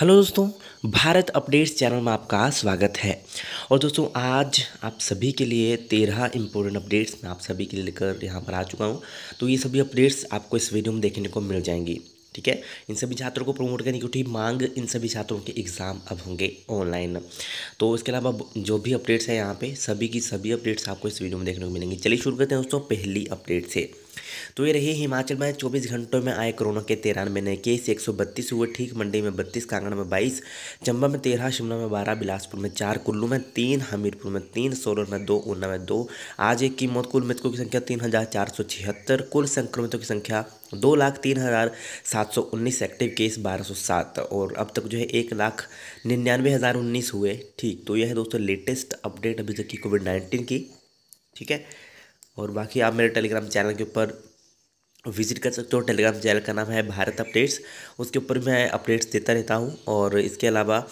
hello दोस्तों Bharat updates channel में आपका स्वागत है और दोस्तों आज आप सभी के लिए तेरह इंपॉर्टेंट अपडेट्स मैं आप सभी के लिए लेकर यहाँ पर आ चुका हूँ तो ये सभी अपडेट्स आपको इस वीडियो में देखने को मिल जाएंगी ठीक है इन सभी छात्रों को प्रमोट करने की उठी मांग इन सभी छात्रों के एग्ज़ाम अब होंगे ऑनलाइन तो इसके अलावा जो भी अपडेट्स हैं यहाँ पर सभी की सभी अपडेट्स आपको इस वीडियो में देखने को मिलेंगी चलिए शुरू करते हैं दोस्तों पहली अपडेट से तो ये रही हिमाचल में चौबीस घंटों में आए कोरोना के तिरानवे नए केस एक हुए ठीक मंडी में बत्तीस कांगड़ा में बाईस चंबा में तेरह शिमला में बारह बिलासपुर में चार कुल्लू में तीन हमीरपुर में तीन सोलन में दो ऊना में दो आज एक की मौत कुल मृतकों की संख्या तीन हज़ार चार सौ छिहत्तर कुल संक्रमितों की संख्या दो लाख तीन हज़ार सात सौ उन्नीस एक्टिव केस बारह सौ सात और अब तक जो है एक लाख निन्यानवे हज़ार उन्नीस हुए ठीक तो यह है दोस्तों लेटेस्ट अपडेट अभी तक की कोविड नाइन्टीन की ठीक है और बाकी आप मेरे टेलीग्राम चैनल के ऊपर विजिट कर सकते हो टेलीग्राम चैनल का नाम है भारत अपडेट्स उसके ऊपर मैं अपडेट्स देता रहता हूँ और इसके अलावा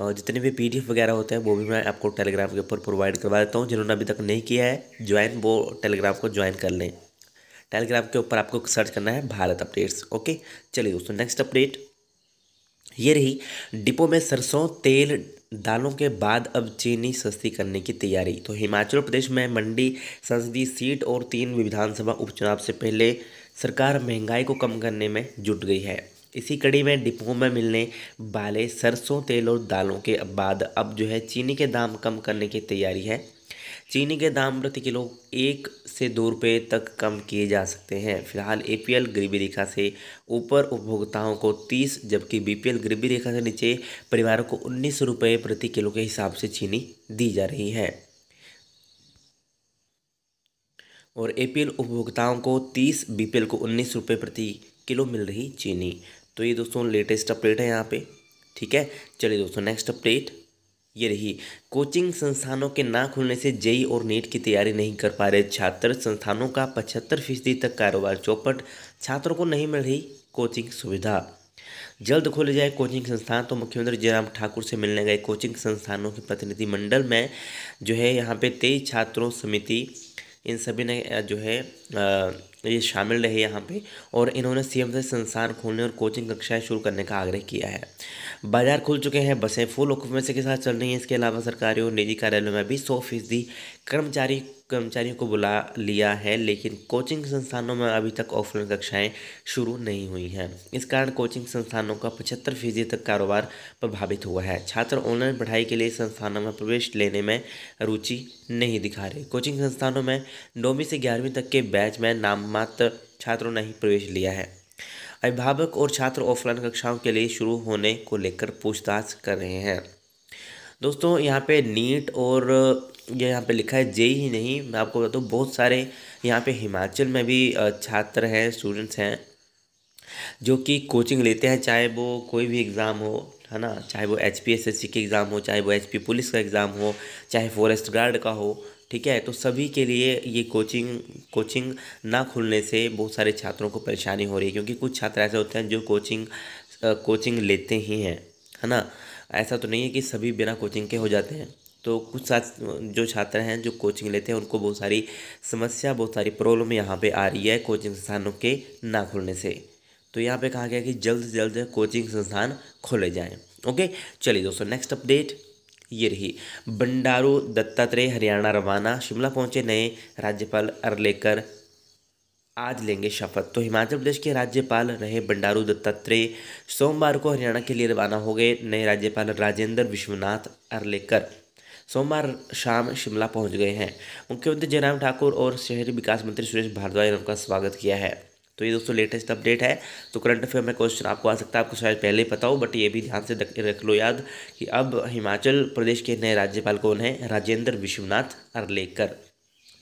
जितने भी पी वगैरह होते हैं वो भी मैं आपको टेलीग्राम के ऊपर प्रोवाइड करवा देता हूँ जिन्होंने अभी तक नहीं किया है ज्वाइन वो टेलीग्राम को ज्वाइन कर लें टेलीग्राम के ऊपर आपको सर्च करना है भारत अपडेट्स ओके चलिए दोस्तों नेक्स्ट अपडेट ये रही डिपो में सरसों तेल दालों के बाद अब चीनी सस्ती करने की तैयारी तो हिमाचल प्रदेश में मंडी संसदीय सीट और तीन विधानसभा उपचुनाव से पहले सरकार महंगाई को कम करने में जुट गई है इसी कड़ी में डिपो में मिलने वाले सरसों तेल और दालों के बाद अब जो है चीनी के दाम कम करने की तैयारी है चीनी के दाम प्रति किलो एक से दो रुपये तक कम किए जा सकते हैं फिलहाल ए पी एल गरीबी रेखा से ऊपर उपभोक्ताओं को तीस जबकि बी पी एल गरीबी रेखा से नीचे परिवारों को उन्नीस रुपये प्रति किलो के हिसाब से चीनी दी जा रही है और ए पी एल उपभोक्ताओं को तीस बी पी एल को उन्नीस रुपये प्रति किलो मिल रही चीनी तो ये दोस्तों लेटेस्ट अपडेट है यहाँ पे ठीक है चलिए दोस्तों नेक्स्ट अपडेट ये रही कोचिंग संस्थानों के ना खुलने से जेई और नीट की तैयारी नहीं कर पा रहे छात्र संस्थानों का पचहत्तर फीसदी तक कारोबार चौपट छात्रों को नहीं मिल रही कोचिंग सुविधा जल्द खोले जाए कोचिंग संस्थान तो मुख्यमंत्री जयराम ठाकुर से मिलने गए कोचिंग संस्थानों के प्रतिनिधिमंडल में जो है यहाँ पे तेईस छात्रों समिति इन सभी ने जो है तो ये शामिल रहे यहाँ पे और इन्होंने सीएम से संस्थान खोलने और कोचिंग कक्षाएं शुरू करने का आग्रह किया है बाजार खुल चुके हैं बसें फुल ऑक्यूपेंसी के साथ चल रही हैं इसके अलावा सरकारी और निजी कार्यालयों में भी सौ फीसदी कर्मचारी कर्मचारियों को बुला लिया है लेकिन कोचिंग संस्थानों में अभी तक ऑफलाइन कक्षाएं शुरू नहीं हुई हैं इस कारण कोचिंग संस्थानों का पचहत्तर फीसदी तक कारोबार प्रभावित हुआ है छात्र ऑनलाइन पढ़ाई के लिए संस्थानों में प्रवेश लेने में रुचि नहीं दिखा रहे कोचिंग संस्थानों में नौवीं से ग्यारहवीं तक के बैच में नाम मात्र छात्रों ने ही प्रवेश लिया है अभिभावक और छात्र ऑफलाइन कक्षाओं के लिए शुरू होने को लेकर पूछताछ कर रहे हैं दोस्तों यहाँ पे नीट और ये यहाँ पे लिखा है जे ही नहीं मैं आपको बताता हूँ बहुत सारे यहाँ पे हिमाचल में भी छात्र हैं स्टूडेंट्स हैं जो कि कोचिंग लेते हैं चाहे वो कोई भी एग्ज़ाम हो है ना चाहे वो H P S S C के एग्ज़ाम हो चाहे वो एच पी पुलिस का एग्ज़ाम हो चाहे फॉरेस्ट गार्ड का हो ठीक है तो सभी के लिए ये कोचिंग कोचिंग ना खुलने से बहुत सारे छात्रों को परेशानी हो रही है क्योंकि कुछ छात्र ऐसे होते हैं जो कोचिंग कोचिंग लेते ही हैं है ना ऐसा तो नहीं है कि सभी बिना कोचिंग के हो जाते हैं तो कुछ जो छात्र हैं जो कोचिंग लेते हैं उनको बहुत सारी समस्या बहुत सारी प्रॉब्लम यहाँ पे आ रही है कोचिंग संस्थानों के ना खुलने से तो यहाँ पे कहा गया कि जल्द से जल्द कोचिंग संस्थान खोले जाएं ओके चलिए दोस्तों नेक्स्ट अपडेट ये रही बंडारू दत्तात्रेय हरियाणा रवाना शिमला पहुंचे नए राज्यपाल अरलेकर आज लेंगे शपथ तो हिमाचल प्रदेश के राज्यपाल रहे बंडारू दत्तात्रेय सोमवार को हरियाणा के लिए रवाना हो गए नए राज्यपाल राजेंद्र विश्वनाथ अरलेकर सोमवार शाम शिमला पहुंच गए हैं मुख्यमंत्री जयराम ठाकुर और शहरी विकास मंत्री सुरेश भारद्वाज ने उनका स्वागत किया है तो ये दोस्तों लेटेस्ट अपडेट है तो करंट अफेयर में क्वेश्चन आपको आ सकता है आपको शायद पहले ही पता हो बट ये भी ध्यान से रख लो याद कि अब हिमाचल प्रदेश के नए राज्यपाल कौन है राजेंद्र विश्वनाथ अरलेकर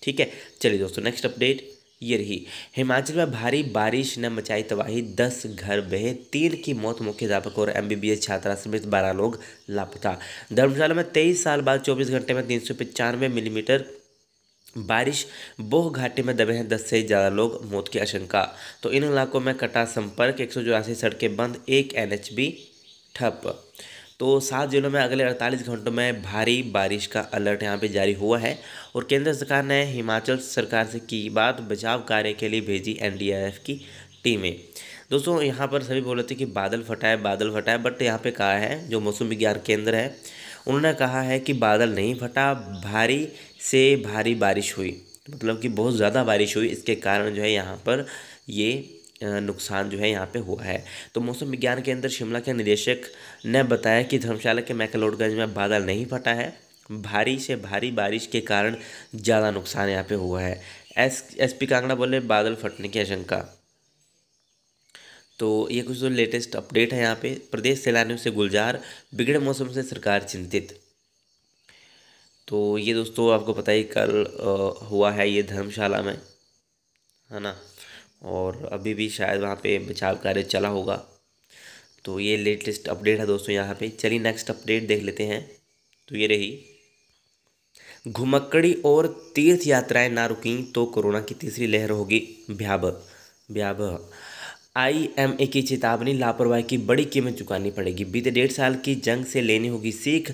ठीक है चलिए दोस्तों नेक्स्ट अपडेट ये रही हिमाचल में भारी बारिश ने मचाई तबाही दस घर बहे तीन की मौत मुख्य अध्यापक और एमबीबीएस छात्रा समेत बारह लोग लापता धर्मशाला में तेईस साल बाद चौबीस घंटे में तीन सौ पचानवे मिलीमीटर बारिश बोह घाटी में दबे हैं दस से ज़्यादा लोग मौत की आशंका तो इन इलाकों में कटा संपर्क एक सड़कें बंद एक एन ठप तो सात जिलों में अगले 48 घंटों में भारी बारिश का अलर्ट यहाँ पे जारी हुआ है और केंद्र सरकार ने हिमाचल सरकार से की बात बचाव कार्य के लिए भेजी एनडीआरएफ की टीमें दोस्तों यहाँ पर सभी बोल रहे थे कि बादल फटाए बादल फटाए बट यहाँ पे कहा है जो मौसम विज्ञान केंद्र है उन्होंने कहा है कि बादल नहीं फटा भारी से भारी बारिश हुई मतलब कि बहुत ज़्यादा बारिश हुई इसके कारण जो है यहाँ पर ये नुकसान जो है यहाँ पे हुआ है तो मौसम विज्ञान केंद्र शिमला के निदेशक ने बताया कि धर्मशाला के मैकलोडगंज में बादल नहीं फटा है भारी से भारी बारिश के कारण ज़्यादा नुकसान यहाँ पे हुआ है एस एस पी कांगड़ा बोले बादल फटने की आशंका तो ये कुछ जो तो लेटेस्ट अपडेट है यहाँ पे प्रदेश सैलानियों से गुलजार बिगड़े मौसम से सरकार चिंतित तो ये दोस्तों आपको पता ही कल हुआ है ये धर्मशाला में है ना और अभी भी शायद वहाँ पे बचाव कार्य चला होगा तो ये लेटेस्ट अपडेट है दोस्तों यहाँ पे चलिए नेक्स्ट अपडेट देख लेते हैं तो ये रही घुमक्कड़ी और तीर्थ यात्राएं ना रुकें तो कोरोना की तीसरी लहर होगी भयावह भयावह आईएमए की चेतावनी लापरवाही की बड़ी कीमत चुकानी पड़ेगी बीते डेढ़ साल की जंग से लेनी होगी सीख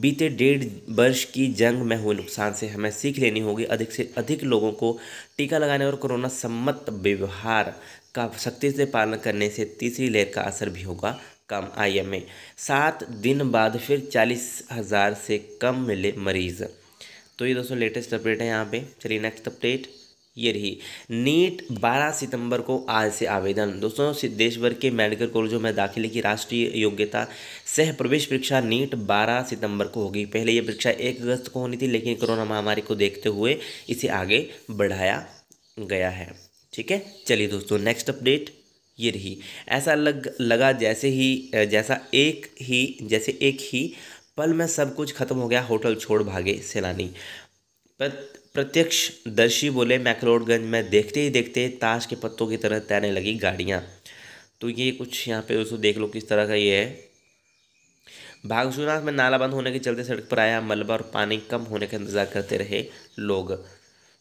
बीते डेढ़ वर्ष की जंग में हुए नुकसान से हमें सीख लेनी होगी अधिक से अधिक लोगों को टीका लगाने और कोरोना सम्मत व्यवहार का सख्ती से पालन करने से तीसरी लहर का असर भी होगा कम आईएमए सात दिन बाद फिर चालीस हज़ार से कम मिले मरीज़ तो ये दोस्तों लेटेस्ट अपडेट है यहाँ पे चलिए नेक्स्ट अपडेट ये रही नीट 12 सितंबर को आज से आवेदन दोस्तों देश भर के मेडिकल कॉलेजों में दाखिले की राष्ट्रीय योग्यता सह प्रवेश परीक्षा नीट 12 सितंबर को होगी पहले ये परीक्षा 1 अगस्त को होनी थी लेकिन कोरोना महामारी को देखते हुए इसे आगे बढ़ाया गया है ठीक है चलिए दोस्तों नेक्स्ट अपडेट ये रही ऐसा लग लगा जैसे ही जैसा एक ही जैसे एक ही पल में सब कुछ खत्म हो गया होटल छोड़ भागे सैलानी पर प्रत्यक्ष दर्शी बोले मैकलोडगंज में देखते ही देखते ताश के पत्तों की तरह तैरने लगी गाड़ियाँ तो ये कुछ यहाँ पे दोस्तों देख लो किस तरह का ये है भागसूनाथ में नाला बंद होने के चलते सड़क पर आया मलबा और पानी कम होने का इंतज़ार करते रहे लोग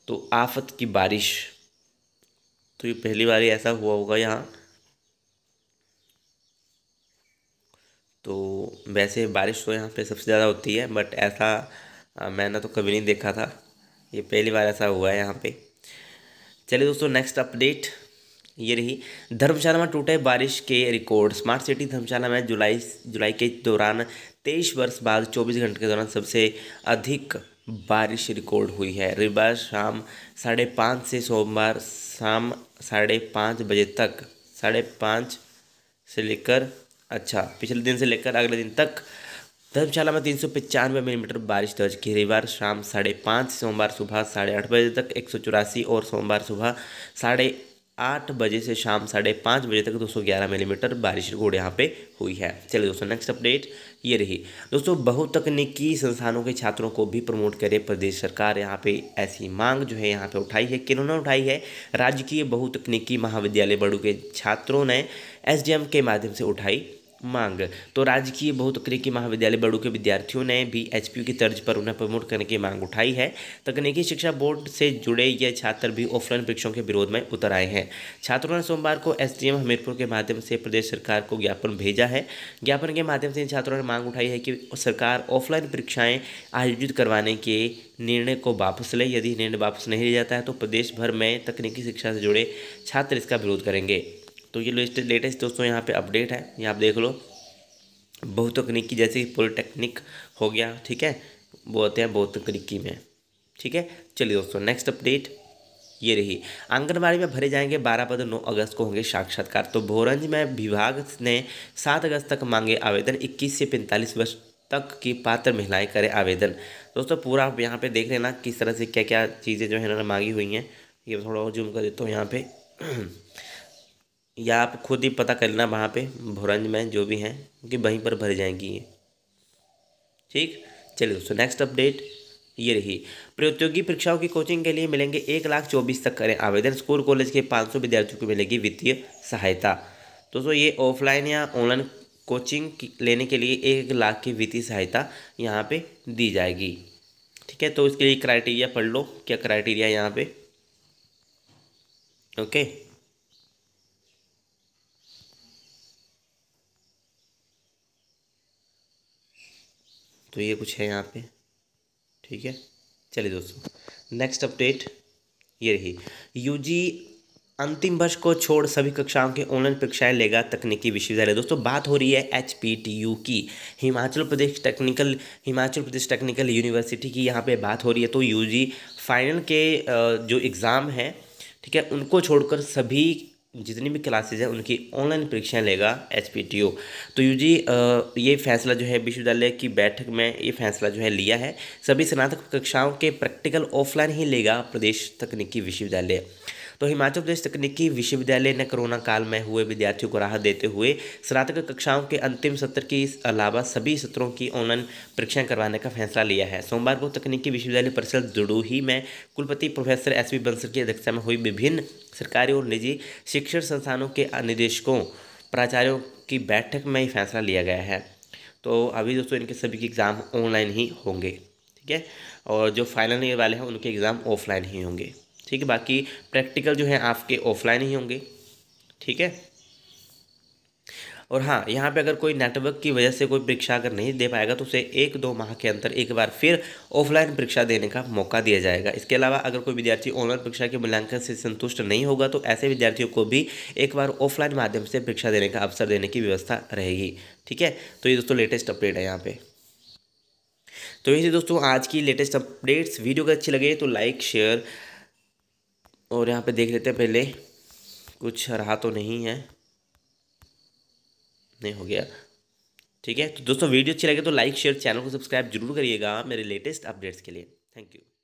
तो आफत की बारिश तो ये पहली बार ऐसा हुआ होगा यहाँ तो वैसे बारिश तो यहाँ पे सबसे ज़्यादा होती है बट ऐसा मैंने तो कभी नहीं देखा था ये पहली बार ऐसा हुआ है यहाँ पे चलिए दोस्तों नेक्स्ट अपडेट ये रही धर्मशाला में टूटे बारिश के रिकॉर्ड स्मार्ट सिटी धर्मशाला में जुलाई जुलाई के दौरान तेईस वर्ष बाद चौबीस घंटे के दौरान सबसे अधिक बारिश रिकॉर्ड हुई है रविवार शाम साढ़े पाँच से सोमवार शाम साढ़े पाँच बजे तक साढ़े पाँच से लेकर अच्छा पिछले दिन से लेकर अगले दिन तक धर्मशाला में तीन सौ पचानवे मिलीमीटर बारिश दर्ज की रविवार शाम साढ़े पाँच सोमवार सुबह साढ़े आठ बजे तक एक सौ चौरासी और सोमवार सुबह साढ़े आठ बजे से शाम साढ़े पाँच बजे तक दो सौ ग्यारह मिलीमीटर बारिश रिकॉर्ड यहाँ पे हुई है चलिए दोस्तों नेक्स्ट अपडेट ये रही दोस्तों बहुतकनीकी संस्थानों के छात्रों को भी प्रमोट करे प्रदेश सरकार यहाँ पे ऐसी मांग जो है यहाँ पे उठाई है किन्होंने उठाई है राजकीय बहुतकनीकी महाविद्यालय बड़ू के छात्रों ने एस के माध्यम से उठाई मांग तो राजकीय बहुतकनीकी तो महाविद्यालय बड़ू के विद्यार्थियों ने भी एच की तर्ज पर उन्हें प्रमोट करने की मांग उठाई है तकनीकी शिक्षा बोर्ड से जुड़े ये छात्र भी ऑफलाइन परीक्षाओं के विरोध में उतर आए हैं छात्रों ने सोमवार को एस हमीरपुर के माध्यम से प्रदेश सरकार को ज्ञापन भेजा है ज्ञापन के माध्यम से इन छात्रों ने मांग उठाई है कि सरकार ऑफलाइन परीक्षाएँ आयोजित करवाने के निर्णय को वापस ले यदि निर्णय वापस नहीं लिया जाता है तो प्रदेश भर में तकनीकी शिक्षा से जुड़े छात्र इसका विरोध करेंगे तो ये लेटेस्ट दोस्तों यहाँ पे अपडेट है यहाँ आप देख लो बहुत तकनीकी जैसे कि पॉलिटेक्निक हो गया ठीक है वो होते हैं बहुत तकनीकी में ठीक है चलिए दोस्तों नेक्स्ट अपडेट ये रही आंगनबाड़ी में भरे जाएंगे बारह पद नौ अगस्त को होंगे साक्षात्कार तो भोरंज में विभाग ने सात अगस्त तक मांगे आवेदन इक्कीस से पैंतालीस वर्ष तक की पात्र महिलाएं करें आवेदन दोस्तों पूरा आप यहाँ पे देख लेना किस तरह से क्या क्या चीज़ें जो है ना मांगी हुई हैं ये थोड़ा और जूम कर देता हूँ यहाँ पे या आप खुद ही पता कर लेना वहाँ पे भोरंज में जो भी हैं कि वहीं पर भर जाएंगी ये ठीक चलिए दोस्तों नेक्स्ट अपडेट ये रही प्रतियोगी परीक्षाओं की कोचिंग के लिए मिलेंगे एक लाख चौबीस तक करें आवेदन स्कूल कॉलेज के पाँच सौ विद्यार्थियों को मिलेगी वित्तीय सहायता दोस्तों ये ऑफलाइन या ऑनलाइन कोचिंग लेने के लिए एक लाख की वित्तीय सहायता यहाँ पर दी जाएगी ठीक है तो इसके लिए क्राइटेरिया पढ़ लो क्या क्राइटेरिया यहाँ पर ओके तो ये कुछ है यहाँ पे ठीक है चलिए दोस्तों नेक्स्ट अपडेट ये रही यूजी अंतिम वर्ष को छोड़ सभी कक्षाओं के ऑनलाइन परीक्षाएं लेगा तकनीकी विश्वविद्यालय दोस्तों बात हो रही है एच की Himachal Pradesh technical Himachal Pradesh technical university की यहाँ पे बात हो रही है तो यूजी फाइनल के जो एग्ज़ाम हैं ठीक है उनको छोड़कर सभी जितनी भी क्लासेज है उनकी ऑनलाइन परीक्षाएं लेगा एच तो यू जी ये फैसला जो है विश्वविद्यालय की बैठक में ये फैसला जो है लिया है सभी स्नातक कक्षाओं के प्रैक्टिकल ऑफलाइन ही लेगा प्रदेश तकनीकी विश्वविद्यालय तो हिमाचल प्रदेश तकनीकी विश्वविद्यालय ने कोरोना काल में हुए विद्यार्थियों को राहत देते हुए स्नातक कक्षाओं के अंतिम सत्र के अलावा सभी सत्रों की ऑनलाइन परीक्षाएं करवाने का फैसला लिया है सोमवार को तकनीकी विश्वविद्यालय परिषद दुड़ूही में कुलपति प्रोफेसर एस पी बंसल की अध्यक्षता में हुई विभिन्न सरकारी और निजी शिक्षण संस्थानों के निदेशकों प्राचार्यों की बैठक में ये फैसला लिया गया है तो अभी दोस्तों इनके सभी के एग्ज़ाम ऑनलाइन ही होंगे ठीक है और जो फाइनल ईयर वाले हैं उनके एग्ज़ाम ऑफलाइन ही होंगे ठीक है बाकी प्रैक्टिकल जो है आपके ऑफलाइन ही होंगे ठीक है और हाँ यहाँ पे अगर कोई नेटवर्क की वजह से कोई परीक्षा अगर नहीं दे पाएगा तो उसे एक दो माह के अंदर एक बार फिर ऑफलाइन परीक्षा देने का मौका दिया जाएगा इसके अलावा अगर कोई विद्यार्थी ऑनलाइन परीक्षा के मूल्यांकन से संतुष्ट नहीं होगा तो ऐसे विद्यार्थियों को भी एक बार ऑफलाइन माध्यम से परीक्षा देने का अवसर देने की व्यवस्था रहेगी ठीक है तो ये दोस्तों लेटेस्ट अपडेट है यहाँ पर तो यही दोस्तों आज की लेटेस्ट अपडेट्स वीडियो अगर अच्छी लगे तो लाइक शेयर और यहाँ पे देख लेते हैं पहले कुछ रहा तो नहीं है नहीं हो गया ठीक है तो दोस्तों वीडियो अच्छी लगे तो लाइक शेयर चैनल को सब्सक्राइब जरूर करिएगा मेरे लेटेस्ट अपडेट्स के लिए थैंक यू